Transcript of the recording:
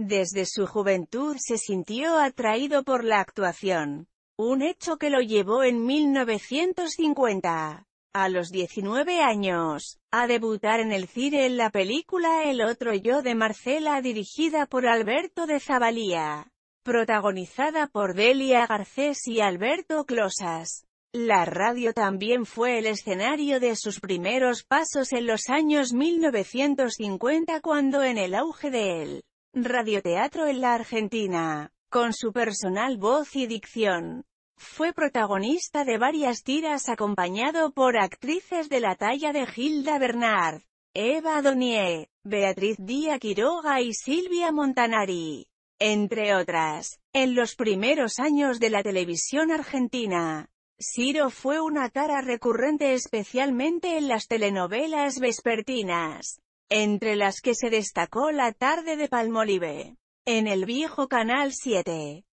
Desde su juventud se sintió atraído por la actuación, un hecho que lo llevó en 1950, a los 19 años, a debutar en el cine en la película El otro yo de Marcela dirigida por Alberto de Zabalía, protagonizada por Delia Garcés y Alberto Closas. La radio también fue el escenario de sus primeros pasos en los años 1950 cuando en el auge de él radioteatro en la Argentina. Con su personal voz y dicción, fue protagonista de varias tiras acompañado por actrices de la talla de Gilda Bernard, Eva Donier, Beatriz Díaz Quiroga y Silvia Montanari, entre otras. En los primeros años de la televisión argentina, Ciro fue una cara recurrente especialmente en las telenovelas vespertinas entre las que se destacó la tarde de Palmolive, en el viejo Canal 7.